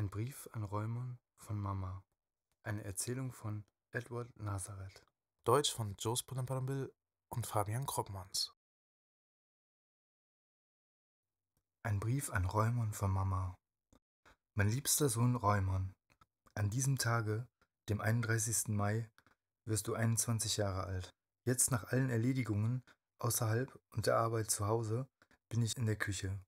Ein Brief an Reumon von Mama. Eine Erzählung von Edward Nazareth. Deutsch von Jos Pulamparambil und Fabian Kroppmanns. Ein Brief an Reumon von Mama. Mein liebster Sohn Reumon, an diesem Tage, dem 31. Mai, wirst du 21 Jahre alt. Jetzt nach allen Erledigungen außerhalb und der Arbeit zu Hause bin ich in der Küche.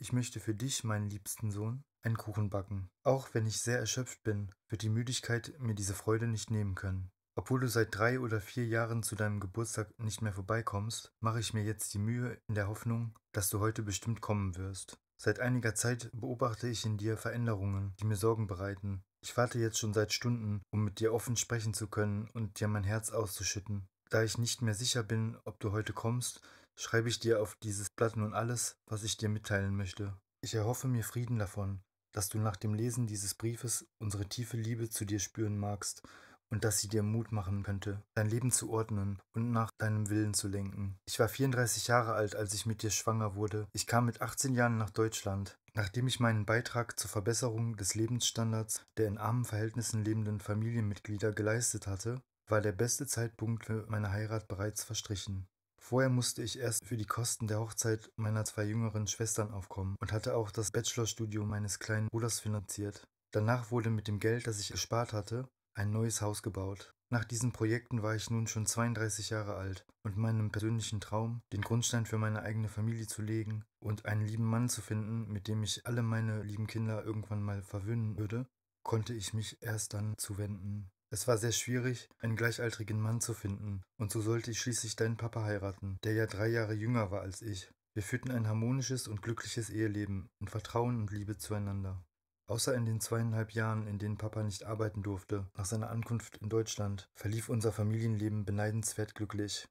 Ich möchte für dich, meinen liebsten Sohn, ein Kuchen backen. Auch wenn ich sehr erschöpft bin, wird die Müdigkeit mir diese Freude nicht nehmen können. Obwohl du seit drei oder vier Jahren zu deinem Geburtstag nicht mehr vorbeikommst, mache ich mir jetzt die Mühe in der Hoffnung, dass du heute bestimmt kommen wirst. Seit einiger Zeit beobachte ich in dir Veränderungen, die mir Sorgen bereiten. Ich warte jetzt schon seit Stunden, um mit dir offen sprechen zu können und dir mein Herz auszuschütten. Da ich nicht mehr sicher bin, ob du heute kommst, schreibe ich dir auf dieses Blatt nun alles, was ich dir mitteilen möchte. Ich erhoffe mir Frieden davon, dass du nach dem Lesen dieses Briefes unsere tiefe Liebe zu dir spüren magst und dass sie dir Mut machen könnte, dein Leben zu ordnen und nach deinem Willen zu lenken. Ich war 34 Jahre alt, als ich mit dir schwanger wurde. Ich kam mit 18 Jahren nach Deutschland. Nachdem ich meinen Beitrag zur Verbesserung des Lebensstandards der in armen Verhältnissen lebenden Familienmitglieder geleistet hatte, war der beste Zeitpunkt für meine Heirat bereits verstrichen. Vorher musste ich erst für die Kosten der Hochzeit meiner zwei jüngeren Schwestern aufkommen und hatte auch das Bachelorstudium meines kleinen Bruders finanziert. Danach wurde mit dem Geld, das ich gespart hatte, ein neues Haus gebaut. Nach diesen Projekten war ich nun schon 32 Jahre alt und meinem persönlichen Traum, den Grundstein für meine eigene Familie zu legen und einen lieben Mann zu finden, mit dem ich alle meine lieben Kinder irgendwann mal verwöhnen würde, konnte ich mich erst dann zuwenden. Es war sehr schwierig, einen gleichaltrigen Mann zu finden, und so sollte ich schließlich deinen Papa heiraten, der ja drei Jahre jünger war als ich. Wir führten ein harmonisches und glückliches Eheleben in Vertrauen und Liebe zueinander. Außer in den zweieinhalb Jahren, in denen Papa nicht arbeiten durfte, nach seiner Ankunft in Deutschland, verlief unser Familienleben beneidenswert glücklich.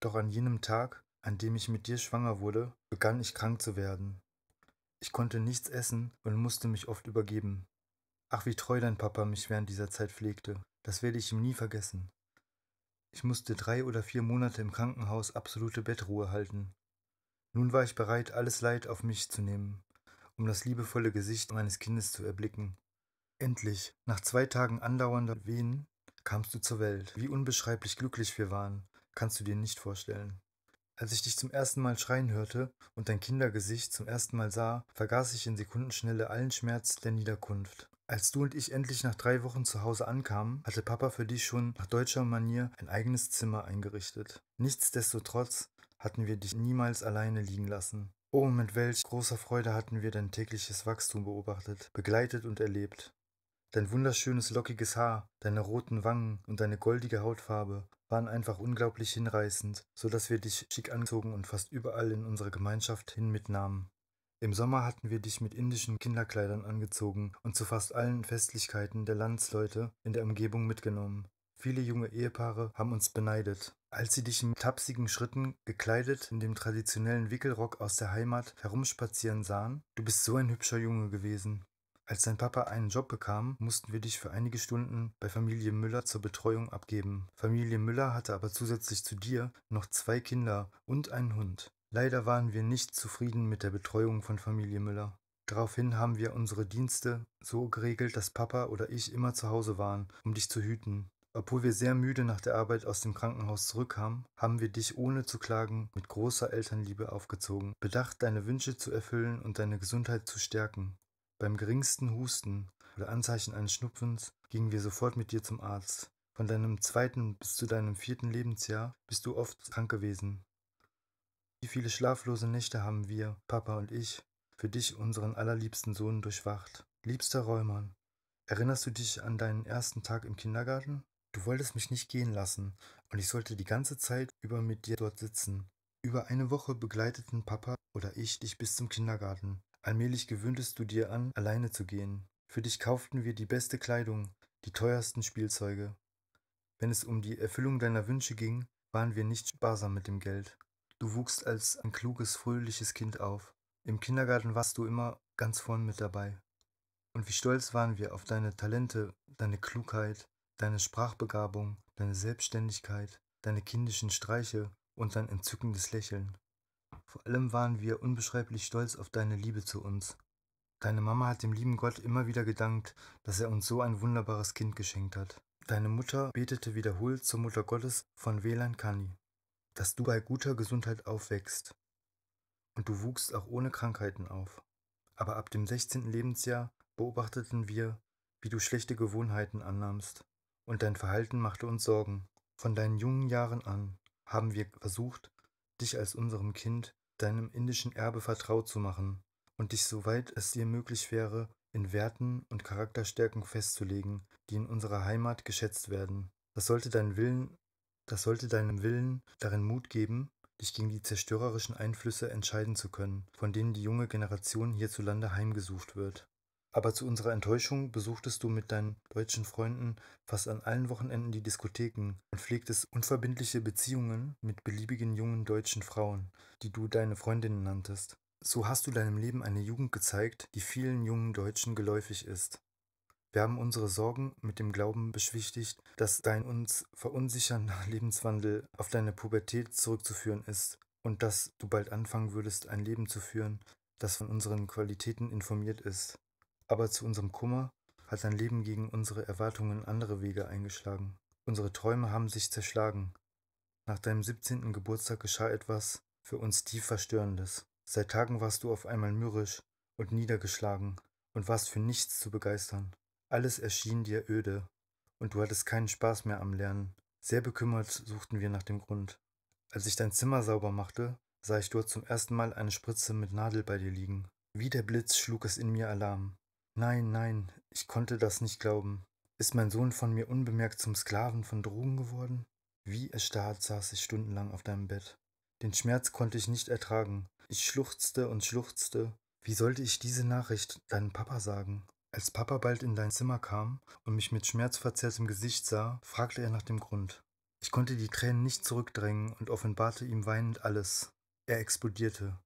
Doch an jenem Tag, an dem ich mit dir schwanger wurde, begann ich krank zu werden. Ich konnte nichts essen und musste mich oft übergeben. Ach, wie treu dein Papa mich während dieser Zeit pflegte. Das werde ich ihm nie vergessen. Ich musste drei oder vier Monate im Krankenhaus absolute Bettruhe halten. Nun war ich bereit, alles Leid auf mich zu nehmen, um das liebevolle Gesicht meines Kindes zu erblicken. Endlich, nach zwei Tagen andauernder Wehen, kamst du zur Welt. Wie unbeschreiblich glücklich wir waren, kannst du dir nicht vorstellen. Als ich dich zum ersten Mal schreien hörte und dein Kindergesicht zum ersten Mal sah, vergaß ich in Sekundenschnelle allen Schmerz der Niederkunft. Als du und ich endlich nach drei Wochen zu Hause ankamen, hatte Papa für dich schon nach deutscher Manier ein eigenes Zimmer eingerichtet. Nichtsdestotrotz hatten wir dich niemals alleine liegen lassen. Oh, mit welch großer Freude hatten wir dein tägliches Wachstum beobachtet, begleitet und erlebt. Dein wunderschönes lockiges Haar, deine roten Wangen und deine goldige Hautfarbe waren einfach unglaublich hinreißend, so dass wir dich schick anzogen und fast überall in unsere Gemeinschaft hin mitnahmen. Im Sommer hatten wir dich mit indischen Kinderkleidern angezogen und zu fast allen Festlichkeiten der Landsleute in der Umgebung mitgenommen. Viele junge Ehepaare haben uns beneidet. Als sie dich in tapsigen Schritten, gekleidet in dem traditionellen Wickelrock aus der Heimat, herumspazieren sahen, du bist so ein hübscher Junge gewesen. Als dein Papa einen Job bekam, mussten wir dich für einige Stunden bei Familie Müller zur Betreuung abgeben. Familie Müller hatte aber zusätzlich zu dir noch zwei Kinder und einen Hund. Leider waren wir nicht zufrieden mit der Betreuung von Familie Müller. Daraufhin haben wir unsere Dienste so geregelt, dass Papa oder ich immer zu Hause waren, um dich zu hüten. Obwohl wir sehr müde nach der Arbeit aus dem Krankenhaus zurückkamen, haben wir dich ohne zu klagen mit großer Elternliebe aufgezogen, bedacht deine Wünsche zu erfüllen und deine Gesundheit zu stärken. Beim geringsten Husten oder Anzeichen eines Schnupfens gingen wir sofort mit dir zum Arzt. Von deinem zweiten bis zu deinem vierten Lebensjahr bist du oft krank gewesen. Wie viele schlaflose Nächte haben wir, Papa und ich, für dich, unseren allerliebsten Sohn, durchwacht. Liebster Räumann, erinnerst du dich an deinen ersten Tag im Kindergarten? Du wolltest mich nicht gehen lassen, und ich sollte die ganze Zeit über mit dir dort sitzen. Über eine Woche begleiteten Papa oder ich dich bis zum Kindergarten. Allmählich gewöhntest du dir an, alleine zu gehen. Für dich kauften wir die beste Kleidung, die teuersten Spielzeuge. Wenn es um die Erfüllung deiner Wünsche ging, waren wir nicht sparsam mit dem Geld. Du wuchst als ein kluges, fröhliches Kind auf. Im Kindergarten warst du immer ganz vorn mit dabei. Und wie stolz waren wir auf deine Talente, deine Klugheit, deine Sprachbegabung, deine Selbstständigkeit, deine kindischen Streiche und dein entzückendes Lächeln. Vor allem waren wir unbeschreiblich stolz auf deine Liebe zu uns. Deine Mama hat dem lieben Gott immer wieder gedankt, dass er uns so ein wunderbares Kind geschenkt hat. Deine Mutter betete wiederholt zur Mutter Gottes von Welan Kani dass du bei guter Gesundheit aufwächst. Und du wuchst auch ohne Krankheiten auf. Aber ab dem 16. Lebensjahr beobachteten wir, wie du schlechte Gewohnheiten annahmst. Und dein Verhalten machte uns Sorgen. Von deinen jungen Jahren an haben wir versucht, dich als unserem Kind, deinem indischen Erbe vertraut zu machen und dich, soweit es dir möglich wäre, in Werten und Charakterstärken festzulegen, die in unserer Heimat geschätzt werden. Das sollte dein Willen das sollte deinem Willen darin Mut geben, dich gegen die zerstörerischen Einflüsse entscheiden zu können, von denen die junge Generation hierzulande heimgesucht wird. Aber zu unserer Enttäuschung besuchtest du mit deinen deutschen Freunden fast an allen Wochenenden die Diskotheken und pflegtest unverbindliche Beziehungen mit beliebigen jungen deutschen Frauen, die du deine Freundinnen nanntest. So hast du deinem Leben eine Jugend gezeigt, die vielen jungen Deutschen geläufig ist. Wir haben unsere Sorgen mit dem Glauben beschwichtigt, dass dein uns verunsichernder Lebenswandel auf deine Pubertät zurückzuführen ist und dass du bald anfangen würdest, ein Leben zu führen, das von unseren Qualitäten informiert ist. Aber zu unserem Kummer hat dein Leben gegen unsere Erwartungen andere Wege eingeschlagen. Unsere Träume haben sich zerschlagen. Nach deinem 17. Geburtstag geschah etwas für uns tief Verstörendes. Seit Tagen warst du auf einmal mürrisch und niedergeschlagen und warst für nichts zu begeistern. Alles erschien dir öde, und du hattest keinen Spaß mehr am Lernen. Sehr bekümmert suchten wir nach dem Grund. Als ich dein Zimmer sauber machte, sah ich dort zum ersten Mal eine Spritze mit Nadel bei dir liegen. Wie der Blitz schlug es in mir Alarm. Nein, nein, ich konnte das nicht glauben. Ist mein Sohn von mir unbemerkt zum Sklaven von Drogen geworden? Wie erstarrt saß ich stundenlang auf deinem Bett. Den Schmerz konnte ich nicht ertragen. Ich schluchzte und schluchzte. Wie sollte ich diese Nachricht deinem Papa sagen? Als Papa bald in dein Zimmer kam und mich mit schmerzverzerrtem Gesicht sah, fragte er nach dem Grund. Ich konnte die Tränen nicht zurückdrängen und offenbarte ihm weinend alles. Er explodierte.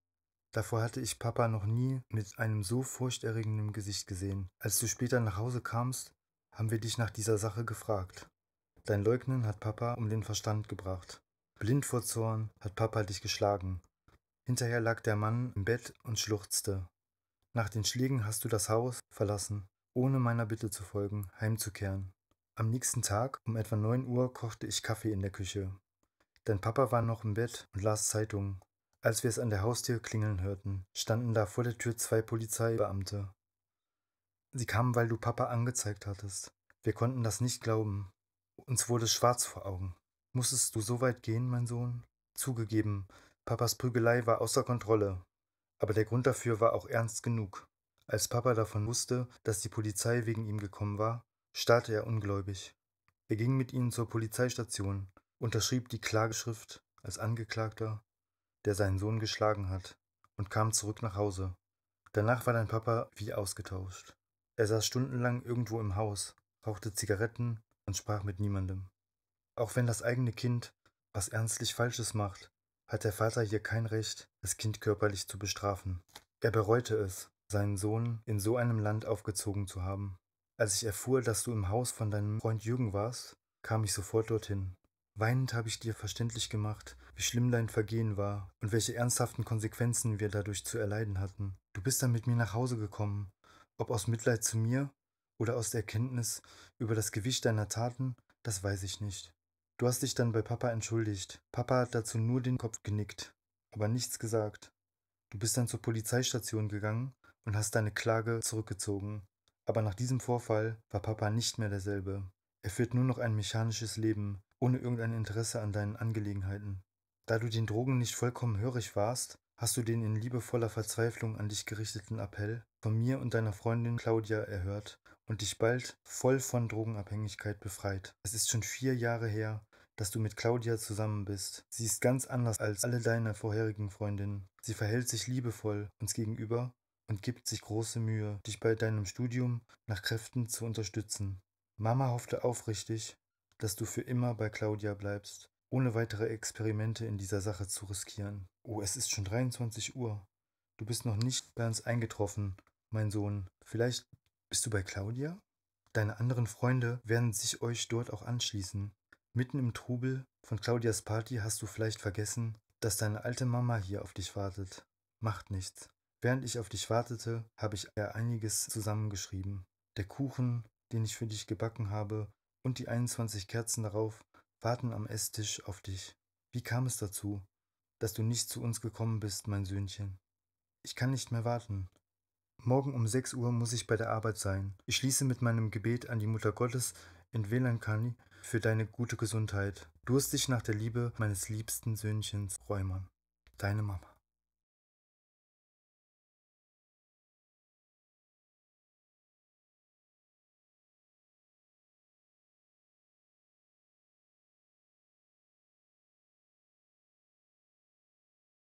Davor hatte ich Papa noch nie mit einem so furchterregenden Gesicht gesehen. Als du später nach Hause kamst, haben wir dich nach dieser Sache gefragt. Dein Leugnen hat Papa um den Verstand gebracht. Blind vor Zorn hat Papa dich geschlagen. Hinterher lag der Mann im Bett und schluchzte. Nach den Schlägen hast du das Haus verlassen, ohne meiner Bitte zu folgen, heimzukehren. Am nächsten Tag um etwa 9 Uhr kochte ich Kaffee in der Küche. Dein Papa war noch im Bett und las Zeitungen. Als wir es an der Haustür klingeln hörten, standen da vor der Tür zwei Polizeibeamte. Sie kamen, weil du Papa angezeigt hattest. Wir konnten das nicht glauben. Uns wurde schwarz vor Augen. Musstest du so weit gehen, mein Sohn? Zugegeben, Papas Prügelei war außer Kontrolle. Aber der Grund dafür war auch ernst genug. Als Papa davon wusste, dass die Polizei wegen ihm gekommen war, starrte er ungläubig. Er ging mit ihnen zur Polizeistation, unterschrieb die Klageschrift als Angeklagter, der seinen Sohn geschlagen hat, und kam zurück nach Hause. Danach war dein Papa wie ausgetauscht. Er saß stundenlang irgendwo im Haus, rauchte Zigaretten und sprach mit niemandem. Auch wenn das eigene Kind was ernstlich Falsches macht, hat der Vater hier kein Recht, das Kind körperlich zu bestrafen. Er bereute es, seinen Sohn in so einem Land aufgezogen zu haben. Als ich erfuhr, dass du im Haus von deinem Freund Jürgen warst, kam ich sofort dorthin. Weinend habe ich dir verständlich gemacht, wie schlimm dein Vergehen war und welche ernsthaften Konsequenzen wir dadurch zu erleiden hatten. Du bist dann mit mir nach Hause gekommen, ob aus Mitleid zu mir oder aus der Erkenntnis über das Gewicht deiner Taten, das weiß ich nicht. Du hast dich dann bei Papa entschuldigt. Papa hat dazu nur den Kopf genickt, aber nichts gesagt. Du bist dann zur Polizeistation gegangen und hast deine Klage zurückgezogen. Aber nach diesem Vorfall war Papa nicht mehr derselbe. Er führt nur noch ein mechanisches Leben, ohne irgendein Interesse an deinen Angelegenheiten. Da du den Drogen nicht vollkommen hörig warst, hast du den in liebevoller Verzweiflung an dich gerichteten Appell von mir und deiner Freundin Claudia erhört und dich bald voll von Drogenabhängigkeit befreit. Es ist schon vier Jahre her, dass du mit Claudia zusammen bist. Sie ist ganz anders als alle deine vorherigen Freundinnen. Sie verhält sich liebevoll uns gegenüber und gibt sich große Mühe, dich bei deinem Studium nach Kräften zu unterstützen. Mama hoffte aufrichtig, dass du für immer bei Claudia bleibst, ohne weitere Experimente in dieser Sache zu riskieren. Oh, es ist schon 23 Uhr. Du bist noch nicht ganz eingetroffen, mein Sohn. Vielleicht bist du bei Claudia? Deine anderen Freunde werden sich euch dort auch anschließen. Mitten im Trubel von Claudias Party hast du vielleicht vergessen, dass deine alte Mama hier auf dich wartet. Macht nichts. Während ich auf dich wartete, habe ich ihr einiges zusammengeschrieben. Der Kuchen, den ich für dich gebacken habe, und die 21 Kerzen darauf warten am Esstisch auf dich. Wie kam es dazu, dass du nicht zu uns gekommen bist, mein Söhnchen? Ich kann nicht mehr warten. Morgen um 6 Uhr muss ich bei der Arbeit sein. Ich schließe mit meinem Gebet an die Mutter Gottes in Velankani für deine gute Gesundheit. Durstig nach der Liebe meines liebsten Söhnchens, Räumann. Deine Mama.